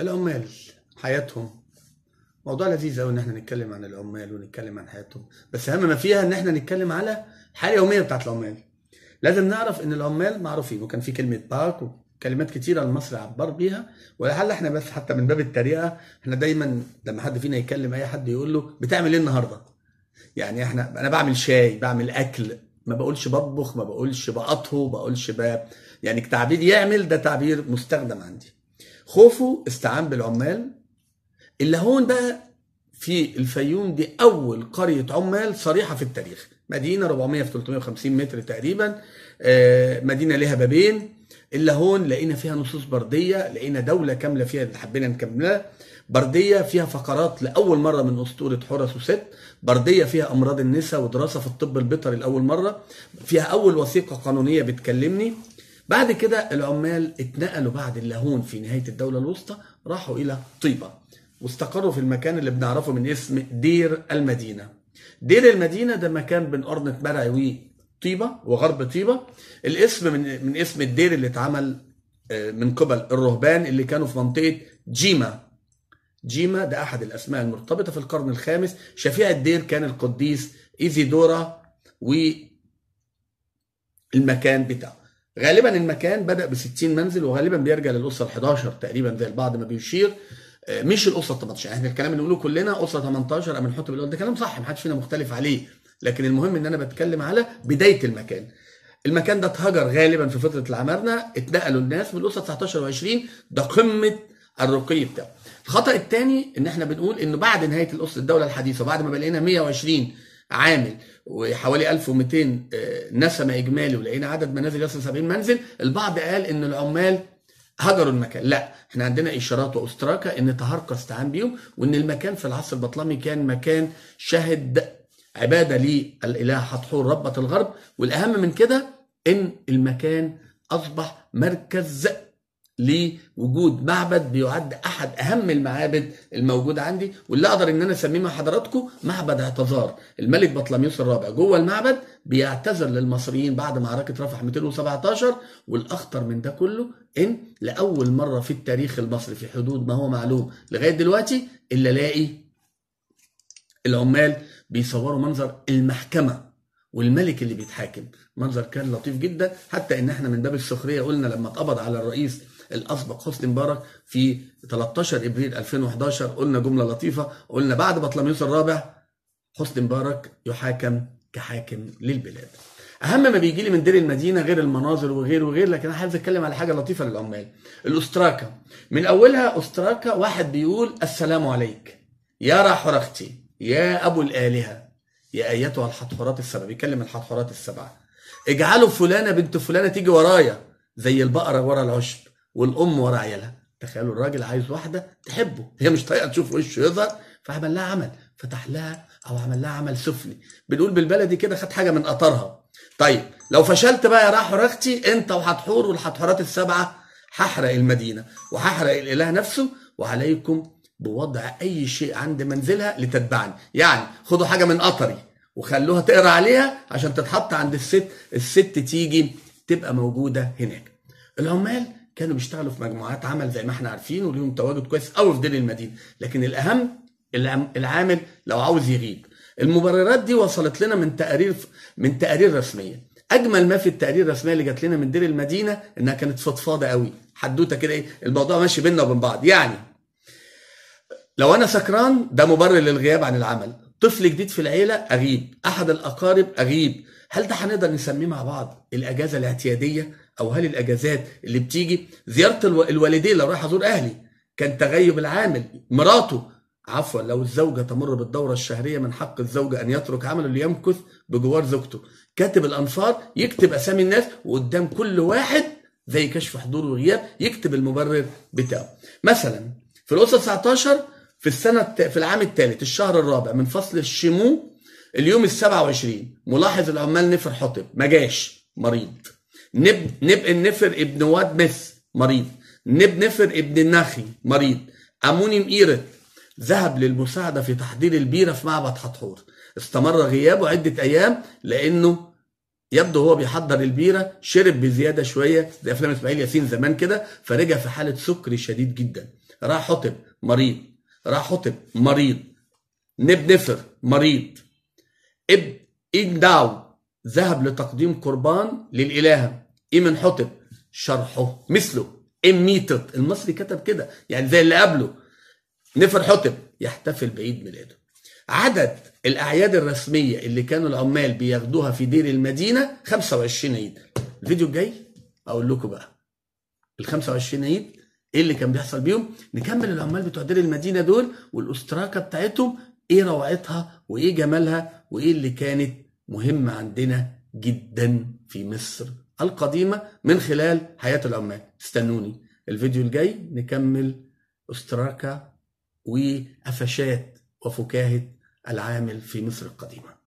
العمال حياتهم موضوع لذيذ قوي ان احنا نتكلم عن العمال ونتكلم عن حياتهم بس اهم ما فيها ان احنا نتكلم على الحاله اليوميه بتاعت العمال لازم نعرف ان العمال معروفين وكان في كلمه باك وكلمات كتيره المصري عبر بيها ولعل احنا بس حتى من باب التريقه احنا دايما لما حد فينا يكلم اي حد يقول له بتعمل ايه النهارده يعني احنا انا بعمل شاي بعمل اكل ما بقولش بطبخ ما بقولش بقطه ما بقولش ب... يعني تعبير يعمل ده تعبير مستخدم عندي خوفه استعان بالعمال اللي هون بقى في الفيوم دي اول قريه عمال صريحه في التاريخ مدينه 400 في 350 متر تقريبا آه، مدينه ليها بابين الا هون لقينا فيها نصوص برديه لقينا دوله كامله فيها اللي حبينا نكملها برديه فيها فقرات لاول مره من اسطوره حرس وست برديه فيها امراض النساء ودراسه في الطب البيطري لاول مره فيها اول وثيقه قانونيه بتكلمني بعد كده العمال اتنقلوا بعد اللاهون في نهاية الدولة الوسطى راحوا إلى طيبة واستقروا في المكان اللي بنعرفه من اسم دير المدينة دير المدينة ده مكان بين قرنه مرعي طيبة وغرب طيبة الاسم من, من اسم الدير اللي اتعمل آه، من قبل الرهبان اللي كانوا في منطقة جيما جيما ده أحد الأسماء المرتبطة في القرن الخامس شفيع الدير كان القديس إيزيدورا و المكان بتاعه غالبا المكان بدأ ب 60 منزل وغالبا بيرجع للأسرة ال 11 تقريبا زي البعض ما بيشير آه، مش الأسرة ال 18 يعني احنا الكلام اللي بنقوله كلنا أسرة 18 أم نحط بالأول ده كلام صح ما حدش فينا مختلف عليه لكن المهم ان انا بتكلم على بدايه المكان المكان ده اتهجر غالبا في فتره العمارنه اتنقلوا الناس من الاسره 19 و20 ده قمه الرقي بتاعه الخطا الثاني ان احنا بنقول انه بعد نهايه الاسره الدوله الحديثه وبعد ما بقى 120 عامل وحوالي 1200 آه، نسمه اجمالي ولقينا عدد منازل يصل 70 منزل البعض قال ان العمال هجروا المكان لا احنا عندنا اشارات واستراكه ان تهرقة استعان بيهم وان المكان في العصر البطلمي كان مكان شهد عباده للاله حتحور ربه الغرب والاهم من كده ان المكان اصبح مركز لوجود معبد بيعد احد اهم المعابد الموجوده عندي واللي اقدر ان انا اسميه مع حضراتكم معبد اعتذار الملك بطلميوس الرابع جوه المعبد بيعتذر للمصريين بعد معركه رفح 217 والاخطر من ده كله ان لاول مره في التاريخ المصري في حدود ما هو معلوم لغايه دلوقتي الا الاقي العمال بيصوروا منظر المحكمه والملك اللي بيتحاكم منظر كان لطيف جدا حتى ان احنا من باب السخريه قلنا لما اتقبض على الرئيس الاسبق حسني مبارك في 13 ابريل 2011 قلنا جمله لطيفه قلنا بعد بطلميوس الرابع حسني مبارك يحاكم كحاكم للبلاد. اهم ما بيجي لي من دير المدينه غير المناظر وغير وغير لكن انا عايز اتكلم على حاجه لطيفه للعمال الاستراكه من اولها استراكه واحد بيقول السلام عليك يا راحرختي يا ابو الالهه يا ايتها الحضحورات السبعه بيكلم الحضحورات السبعه اجعلوا فلانه بنت فلانه تيجي ورايا زي البقره ورا العشب والام ورا عيالها تخيلوا الراجل عايز واحده تحبه هي مش طايقه تشوف وشه يظهر فعمل لها عمل فتح لها او عمل لها عمل سفلي بنقول بالبلدي كده خد حاجه من قطرها طيب لو فشلت بقى يا راح رختي انت وحتحور والحتحورات السبعه هحرق المدينه وهحرق الاله نفسه وعليكم بوضع اي شيء عند منزلها لتتبعني يعني خدوا حاجه من قطري وخلوها تقرا عليها عشان تتحط عند الست الست تيجي تبقى موجوده هناك العمال كانوا بيشتغلوا في مجموعات عمل زي ما احنا عارفين وليهم تواجد كويس قوي في دير المدينه لكن الاهم العامل لو عاوز يغيب المبررات دي وصلت لنا من تقارير من تقارير رسميه اجمل ما في التقارير الرسميه اللي جات لنا من دير المدينه انها كانت فضفاضه قوي حدوته كده ايه الموضوع ماشي بينا وبين بعض يعني لو انا سكران ده مبرر للغياب عن العمل طفل جديد في العيله اغيب احد الاقارب اغيب هل ده هنقدر نسميه مع بعض الاجازه الاعتياديه او هل الاجازات اللي بتيجي زياره الوالدين لو رايح ازور اهلي كان تغيب العامل مراته عفوا لو الزوجة تمر بالدورة الشهرية من حق الزوجة أن يترك عمله ليمكث بجوار زوجته كاتب الأنصار يكتب أسامي الناس وقدام كل واحد زي كشف حضور وغياب يكتب المبرر بتاعه مثلا في الأسرة 19 في السنة في العام الثالث الشهر الرابع من فصل الشمو اليوم ال 27 ملاحظ العمال نفر حطب ما جاش مريض نب نب النفر ابن واد مس مريض نب نفر ابن النخي مريض اموني مقيرت ذهب للمساعدة في تحضير البيرة في معبد حتحور استمر غيابه عدة أيام لأنه يبدو هو بيحضر البيرة شرب بزيادة شوية زي أفلام إسماعيل ياسين زمان كده فرجع في حالة سكري شديد جدا راح حطب مريض راح حطب مريض نب نفر مريض اب داو ذهب لتقديم قربان للإلهة ايمن حطب شرحه مثله اميتت المصري كتب كده يعني زي اللي قبله نفر حطب يحتفل بعيد ميلاده عدد الأعياد الرسمية اللي كانوا العمال بياخدوها في دير المدينة 25 عيد الفيديو الجاي أقول لكم بقى ال 25 عيد ايه اللي كان بيحصل بيهم نكمل العمال بتوع دير المدينه دول والاستراكه بتاعتهم ايه روعتها وايه جمالها وايه اللي كانت مهمه عندنا جدا في مصر القديمه من خلال حياه العمال استنوني الفيديو الجاي نكمل استراكه وقفشات وفكاهه العامل في مصر القديمه